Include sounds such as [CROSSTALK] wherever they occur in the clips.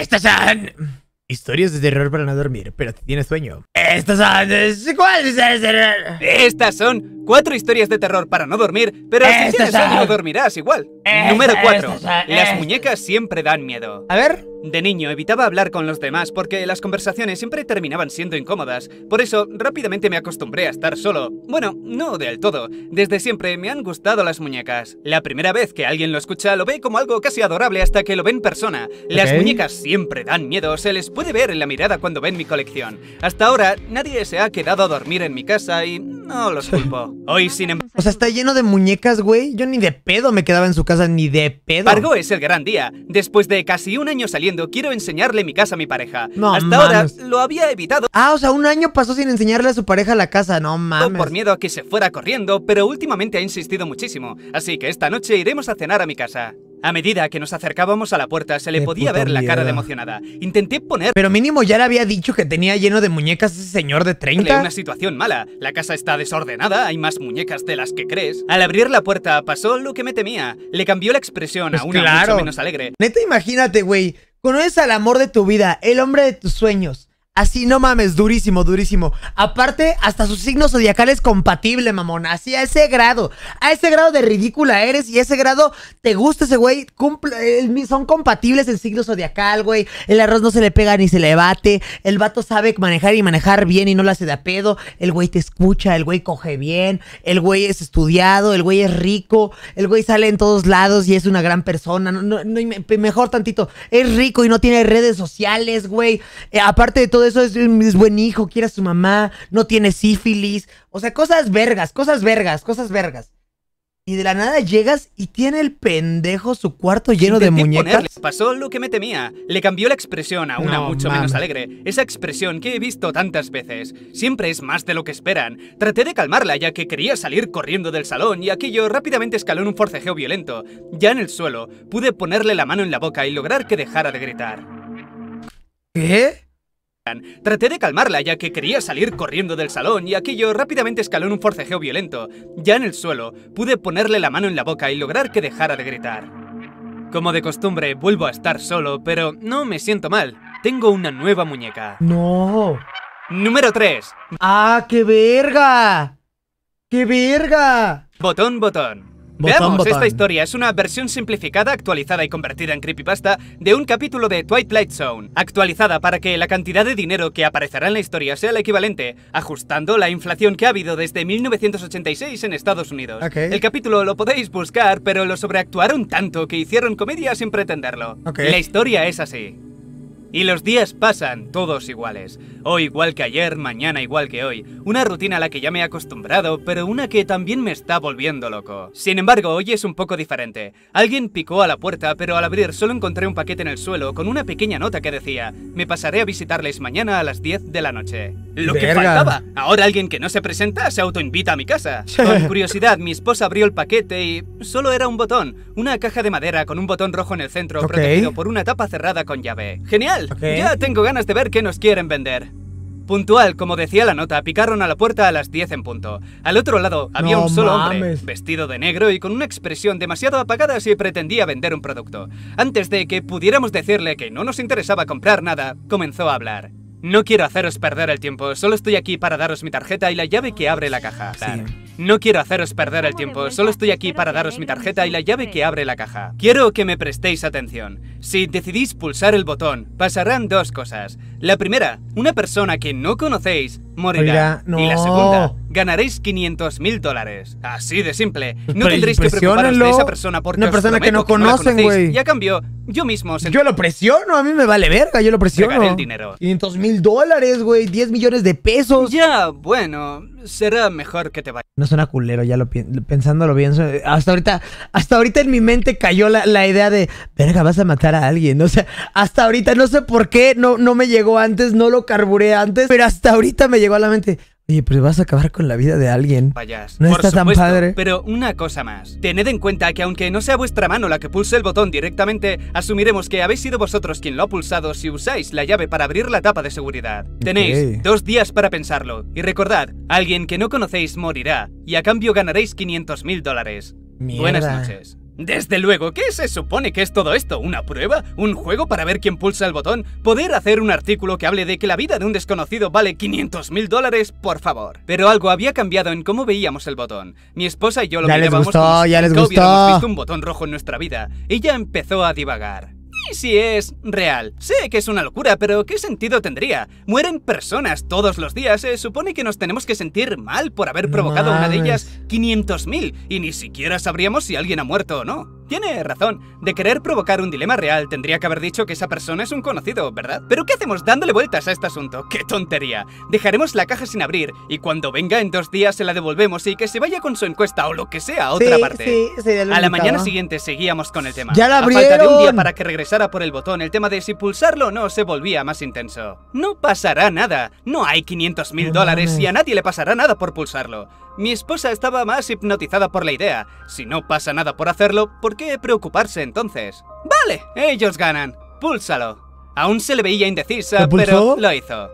Estas son... Historias de terror para no dormir, pero si tienes sueño. Estas son... ¿Cuáles son? Estas son cuatro historias de terror para no dormir, pero si tienes sueño dormirás igual. Eh, Número 4. Eh, eh, las muñecas siempre dan miedo. A ver. De niño evitaba hablar con los demás porque las conversaciones siempre terminaban siendo incómodas. Por eso rápidamente me acostumbré a estar solo. Bueno, no del todo. Desde siempre me han gustado las muñecas. La primera vez que alguien lo escucha lo ve como algo casi adorable hasta que lo ve en persona. Las muñecas siempre dan miedo, se les puede ver en la mirada cuando ven mi colección. Hasta ahora nadie se ha quedado a dormir en mi casa y no los culpo. [LAUGHS] Hoy sin embargo... O sea, está lleno de muñecas, güey. Yo ni de pedo me quedaba en su casa ni de pedo. Pargo es el gran día. Después de casi un año saliendo, quiero enseñarle mi casa a mi pareja. No, Hasta ahora lo había evitado. Ah, o sea, un año pasó sin enseñarle a su pareja la casa, no mames. Por miedo a que se fuera corriendo, pero últimamente ha insistido muchísimo. Así que esta noche iremos a cenar a mi casa. A medida que nos acercábamos a la puerta, se le podía ver la cara de emocionada. Intenté poner... Pero mínimo ya le había dicho que tenía lleno de muñecas ese señor de 30. Una situación mala. La casa está desordenada, hay más muñecas de las que crees. Al abrir la puerta, pasó lo que me temía. Le cambió la expresión pues a una menos alegre. Neta, imagínate, güey. Conoces al amor de tu vida, el hombre de tus sueños. Así, no mames, durísimo, durísimo. Aparte, hasta su signo zodiacal es compatible, mamón. Así, a ese grado. A ese grado de ridícula eres y a ese grado te gusta ese güey. son compatibles el signo zodiacal, güey. El arroz no se le pega ni se le bate. El vato sabe manejar y manejar bien y no la hace da pedo. El güey te escucha, el güey coge bien. El güey es estudiado, el güey es rico. El güey sale en todos lados y es una gran persona. mejor tantito. Es rico y no tiene redes sociales, güey. Eh, aparte de todo eso es, es buen hijo, quiere a su mamá, no tiene sífilis. O sea, cosas vergas, cosas vergas, cosas vergas. Y de la nada llegas y tiene el pendejo su cuarto lleno de muñecas. Pasó lo que me temía. Le cambió la expresión a una mucho menos alegre. Esa expresión que he visto tantas veces. Siempre es más de lo que esperan. Traté de calmarla ya que quería salir corriendo del salón y aquello rápidamente escaló en un forcejeo violento. Ya en el suelo, pude ponerle la mano en la boca y lograr que dejara de gritar. ¿Qué? Traté de calmarla ya que quería salir corriendo del salón y aquello rápidamente escaló en un forcejeo violento. Ya en el suelo, pude ponerle la mano en la boca y lograr que dejara de gritar. Como de costumbre, vuelvo a estar solo, pero no me siento mal. Tengo una nueva muñeca. ¡No! Número 3. ¡Ah, qué verga! ¡Qué verga! Botón, botón. Veamos esta historia. Es una versión simplificada, actualizada y convertida en creepypasta de un capítulo de Twilight Zone, actualizada para que la cantidad de dinero que aparecerá en la historia sea la equivalente, ajustando la inflación que ha habido desde 1986 en Estados Unidos. El capítulo lo podéis buscar, pero lo sobreactuaron tanto que hicieron comedia sin pretenderlo. La historia es así. Y los días pasan todos iguales. Hoy igual que ayer, mañana igual que hoy. Una rutina a la que ya me he acostumbrado, pero una que también me está volviendo loco. Sin embargo, hoy es un poco diferente. Alguien picó a la puerta, pero al abrir solo encontré un paquete en el suelo con una pequeña nota que decía Me pasaré a visitarles mañana a las 10 de la noche. ¡Lo que faltaba! Ahora alguien que no se presenta se autoinvita a mi casa. Con curiosidad, mi esposa abrió el paquete y... Solo era un botón. Una caja de madera con un botón rojo en el centro protegido por una tapa cerrada con llave. ¡Genial! Ya tengo ganas de ver qué nos quieren vender. Puntual, como decía la nota, picaron a la puerta a las 10 en punto. Al otro lado había un solo hombre, vestido de negro y con una expresión demasiado apagada si pretendía vender un producto. Antes de que pudiéramos decirle que no nos interesaba comprar nada, comenzó a hablar. No quiero haceros perder el tiempo, solo estoy aquí para daros mi tarjeta y la llave que abre la caja. No quiero haceros perder el tiempo, solo estoy aquí para daros mi tarjeta y la llave que abre la caja. Quiero que me prestéis atención. Si decidís pulsar el botón, pasarán dos cosas. La primera, una persona que no conocéis morirá. Y la segunda, ganaréis 500 mil dólares. Así de simple. No tendréis que preocuparos de esa persona porque una persona que no conocen, güey. Ya cambió. yo mismo. Yo lo presiono, a mí me vale verga, yo lo presiono. el dinero. 500 mil dólares, güey, 10 millones de pesos. Ya, bueno, será mejor que te vayas. No suena culero, ya lo pensando lo bien, Hasta ahorita, hasta ahorita en mi mente cayó la, idea de, verga, vas a matar a alguien. O sea, hasta ahorita no sé por qué no, no me llegó antes, no lo carburé antes, pero hasta ahorita me llegó a la mente. Oye, pues vas a acabar con la vida de alguien. Vayas. No está tan padre. Pero una cosa más. Tened en cuenta que aunque no sea vuestra mano la que pulse el botón directamente, asumiremos que habéis sido vosotros quien lo ha pulsado si usáis la llave para abrir la tapa de seguridad. Tenéis dos días para pensarlo. Y recordad, alguien que no conocéis morirá, y a cambio ganaréis 500 mil dólares. Buenas noches. Desde luego, ¿qué se supone que es todo esto? ¿Una prueba? ¿Un juego para ver quién pulsa el botón? ¿Poder hacer un artículo que hable de que la vida de un desconocido vale 500 mil dólares? Por favor. Pero algo había cambiado en cómo veíamos el botón. Mi esposa y yo lo ya les gustó, ya les gustó. hubiéramos visto un botón rojo en nuestra vida. Ella empezó a divagar. Sí, si es real? Sé que es una locura, pero ¿qué sentido tendría? Mueren personas todos los días. Se supone que nos tenemos que sentir mal por haber provocado una de ellas 500.000 y ni siquiera sabríamos si alguien ha muerto o no. Tiene razón. De querer provocar un dilema real, tendría que haber dicho que esa persona es un conocido, ¿verdad? Pero ¿qué hacemos dándole vueltas a este asunto? ¡Qué tontería! Dejaremos la caja sin abrir y cuando venga en dos días se la devolvemos y que se vaya con su encuesta o lo que sea a otra parte. a la mañana siguiente seguíamos con el tema. falta de un día para que regresara por el botón, el tema de si pulsarlo o no se volvía más intenso. No pasará nada. No hay 500 mil dólares y a nadie le pasará nada por pulsarlo. Mi esposa estaba más hipnotizada por la idea. Si no pasa nada por hacerlo, ¿por qué preocuparse entonces? ¡Vale! Ellos ganan. Púlsalo. Aún se le veía indecisa, pero lo hizo.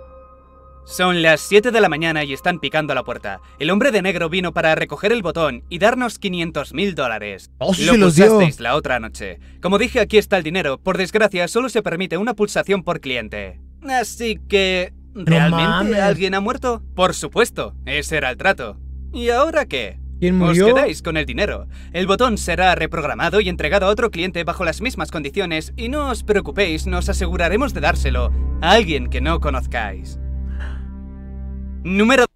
Son las 7 de la mañana y están picando a la puerta. El hombre de negro vino para recoger el botón y darnos 500.000 mil dólares. Oh, lo pulsasteis la otra noche. Como dije, aquí está el dinero. Por desgracia, solo se permite una pulsación por cliente. Así que... ¿Realmente alguien ha muerto? Por supuesto, ese era el trato. ¿Y ahora qué? ¿Quién murió? Os quedáis con el dinero. El botón será reprogramado y entregado a otro cliente bajo las mismas condiciones y no os preocupéis, nos aseguraremos de dárselo a alguien que no conozcáis. Número...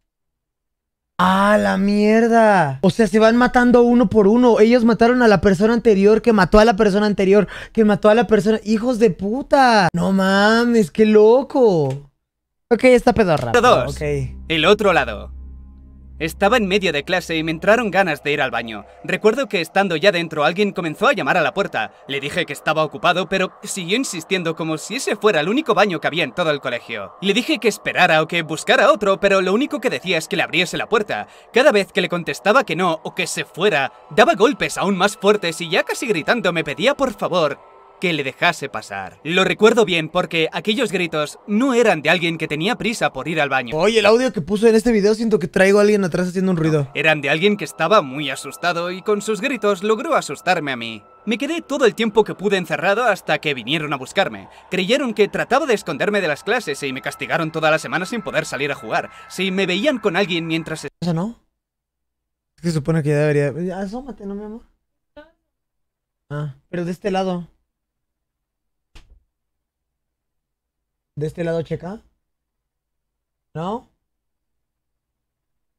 ¡Ah, la mierda! O sea, se van matando uno por uno. Ellos mataron a la persona anterior que mató a la persona anterior que mató a la persona... ¡Hijos de puta! ¡No mames, qué loco! Ok, está pedorra. Dos. Okay. El otro lado. Estaba en medio de clase y me entraron ganas de ir al baño. Recuerdo que estando ya dentro alguien comenzó a llamar a la puerta. Le dije que estaba ocupado, pero siguió insistiendo como si ese fuera el único baño que había en todo el colegio. Le dije que esperara o que buscara otro, pero lo único que decía es que le abriese la puerta. Cada vez que le contestaba que no o que se fuera, daba golpes aún más fuertes y ya casi gritando me pedía por favor que le dejase pasar. Lo recuerdo bien porque aquellos gritos no eran de alguien que tenía prisa por ir al baño. Oye, el audio que puse en este video siento que traigo a alguien atrás haciendo un ruido. Eran de alguien que estaba muy asustado y con sus gritos logró asustarme a mí. Me quedé todo el tiempo que pude encerrado hasta que vinieron a buscarme. Creyeron que trataba de esconderme de las clases y me castigaron toda la semana sin poder salir a jugar. Si me veían con alguien mientras... ¿Eso no? Se supone que ya debería... Asómate, ¿no, mi amor? Ah, pero de este lado. De este lado checa. ¿No?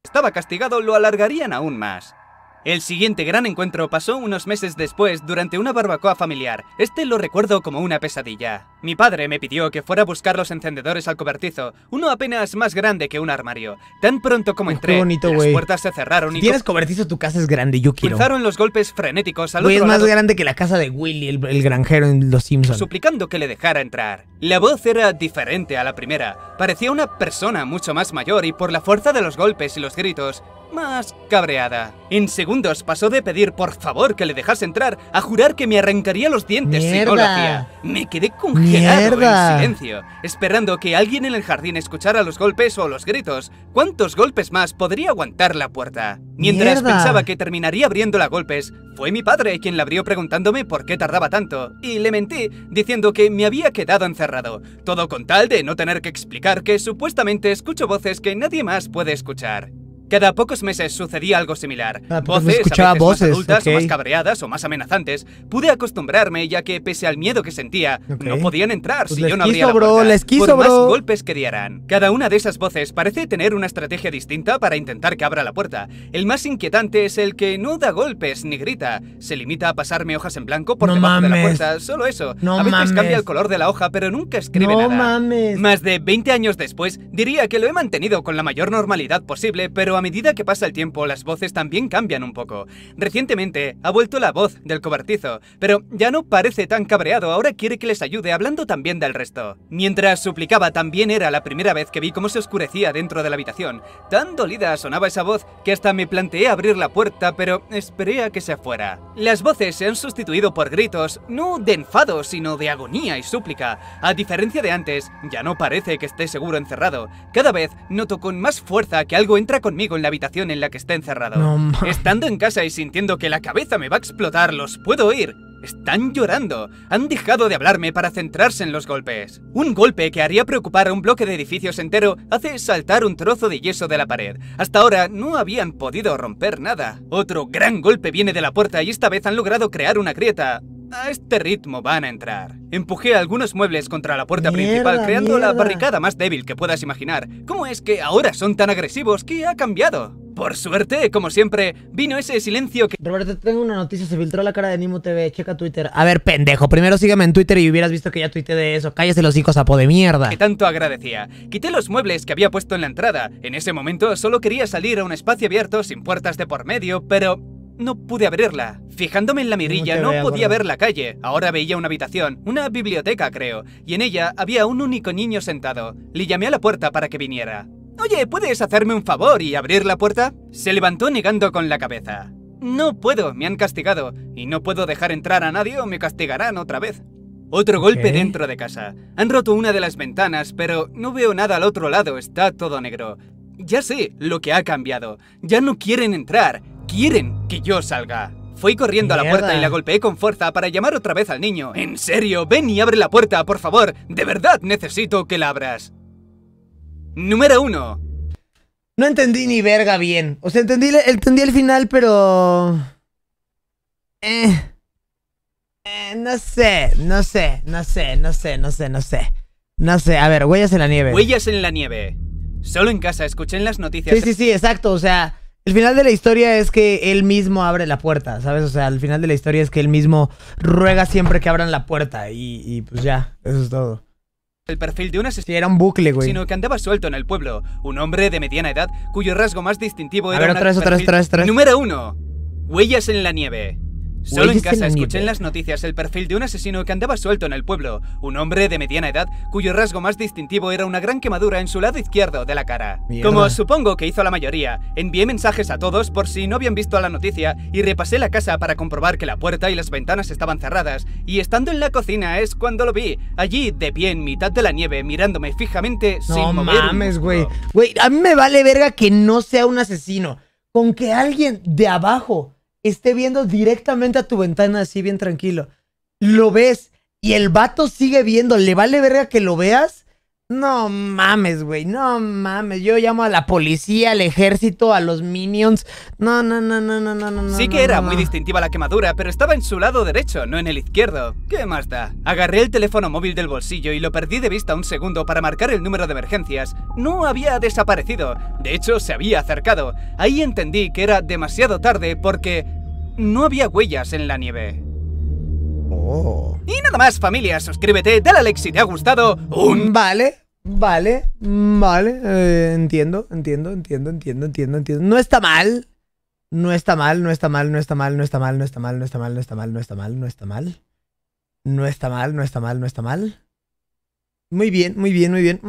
Estaba castigado, lo alargarían aún más. El siguiente gran encuentro pasó unos meses después durante una barbacoa familiar. Este lo recuerdo como una pesadilla. Mi padre me pidió que fuera a buscar los encendedores al cobertizo, uno apenas más grande que un armario. Tan pronto como entré, bonito, las puertas se cerraron si y... tienes cobertizo, tu casa es grande, yo quiero. Cruzaron los golpes frenéticos al otro es más grande que la casa de Willy, el, granjero en Los Simpson. Suplicando que le dejara entrar. La voz era diferente a la primera. Parecía una persona mucho más mayor y por la fuerza de los golpes y los gritos, más cabreada. En segundos pasó de pedir por favor que le dejase entrar a jurar que me arrancaría los dientes si no lo hacía. Me quedé congelado en silencio, esperando que alguien en el jardín escuchara los golpes o los gritos. ¿Cuántos golpes más podría aguantar la puerta? Mientras pensaba que terminaría abriéndola a golpes, fue mi padre quien la abrió preguntándome por qué tardaba tanto, y le mentí diciendo que me había quedado encerrado, todo con tal de no tener que explicar que supuestamente escucho voces que nadie más puede escuchar. Cada pocos meses sucedía algo similar. Ah, voces, más adultas o más cabreadas o más amenazantes. Pude acostumbrarme ya que pese al miedo que sentía, no podían entrar pues si yo no abría la puerta, más golpes que dieran. Cada una de esas voces parece tener una estrategia distinta para intentar que abra la puerta. El más inquietante es el que no da golpes ni grita, se limita a pasarme hojas en blanco por debajo de la puerta, solo eso. a veces cambia el color de la hoja, pero nunca escribe nada. Más de 20 años después, diría que lo he mantenido con la mayor normalidad posible, pero a medida que pasa el tiempo, las voces también cambian un poco. Recientemente ha vuelto la voz del cobertizo, pero ya no parece tan cabreado, ahora quiere que les ayude hablando también del resto. Mientras suplicaba también era la primera vez que vi cómo se oscurecía dentro de la habitación. Tan dolida sonaba esa voz que hasta me planteé abrir la puerta, pero esperé a que se fuera. Las voces se han sustituido por gritos, no de enfado, sino de agonía y súplica. A diferencia de antes, ya no parece que esté seguro encerrado. Cada vez noto con más fuerza que algo entra conmigo en la habitación en la que está encerrado. Estando en casa y sintiendo que la cabeza me va a explotar, los puedo oír. Están llorando. Han dejado de hablarme para centrarse en los golpes. Un golpe que haría preocupar a un bloque de edificios entero hace saltar un trozo de yeso de la pared. Hasta ahora no habían podido romper nada. Otro gran golpe viene de la puerta y esta vez han logrado crear una grieta. A este ritmo van a entrar. Empujé algunos muebles contra la puerta principal, creando la barricada más débil que puedas imaginar. ¿Cómo es que ahora son tan agresivos? ¿Qué ha cambiado? Por suerte, como siempre, vino ese silencio que... Roberto, tengo una noticia, se filtró la cara de Nimo TV, checa Twitter. A ver, pendejo, primero sígueme en Twitter y hubieras visto que ya tuite de eso. Cállese los hijos, sapo de mierda. Que tanto agradecía. Quité los muebles que había puesto en la entrada. En ese momento solo quería salir a un espacio abierto sin puertas de por medio, pero no pude abrirla. Fijándome en la mirilla no, podía ver la calle. Ahora veía una habitación, una biblioteca creo, y en ella había un único niño sentado. Le llamé a la puerta para que viniera. Oye, ¿puedes hacerme un favor y abrir la puerta? Se levantó negando con la cabeza. No puedo, me han castigado, y no puedo dejar entrar a nadie o me castigarán otra vez. Otro golpe dentro de casa. Han roto una de las ventanas, pero no veo nada al otro lado, está todo negro. Ya sé lo que ha cambiado. Ya no quieren entrar quieren que yo salga. Fui corriendo a la puerta y la golpeé con fuerza para llamar otra vez al niño. En serio, ven y abre la puerta, por favor. De verdad necesito que la abras. Número 1. No entendí ni verga bien. O sea, entendí, entendí el final, pero... Eh. eh. No sé, no sé, no sé, no sé, no sé, no sé. No sé, a ver, huellas en la nieve. Huellas en la nieve. Solo en casa escuchen las noticias. Sí, sí, sí, exacto. O sea, el final de la historia es que él mismo abre la puerta, ¿sabes? O sea, al final de la historia es que él mismo ruega siempre que abran la puerta y, pues ya, eso es todo. El perfil de un asesino. Sí, era un bucle, güey. Sino que andaba suelto en el pueblo. Un hombre de mediana edad cuyo rasgo más distintivo era. A ver, otra vez, otra Número uno. Huellas en la nieve. Solo en casa este escuché en las noticias el perfil de un asesino que andaba suelto en el pueblo, un hombre de mediana edad cuyo rasgo más distintivo era una gran quemadura en su lado izquierdo de la cara. Como supongo que hizo la mayoría, envié mensajes a todos por si no habían visto la noticia y repasé la casa para comprobar que la puerta y las ventanas estaban cerradas, y estando en la cocina es cuando lo vi, allí de pie en mitad de la nieve mirándome fijamente sin No mames, güey. Güey, a mí me vale verga que no sea un asesino, con que alguien de abajo esté viendo directamente a tu ventana así bien tranquilo. Lo ves y el vato sigue viendo, le vale verga que lo veas no mames, güey, no mames. Yo llamo a la policía, al ejército, a los minions. No, no, no, no, no, no, no. Sí que era muy distintiva la quemadura, pero estaba en su lado derecho, no en el izquierdo. ¿Qué más da? Agarré el teléfono móvil del bolsillo y lo perdí de vista un segundo para marcar el número de emergencias. No había desaparecido, de hecho se había acercado. Ahí entendí que era demasiado tarde porque no había huellas en la nieve. Y nada más, familia, suscríbete, dale a like si te ha gustado. Un... Vale, vale, vale. entiendo, entiendo, entiendo, entiendo, entiendo, entiendo. No está mal. No está mal, no está mal, no está mal, no está mal, no está mal, no está mal, no está mal, no está mal, no está mal. No está mal, no está mal, no está mal. Muy bien, muy bien, muy bien.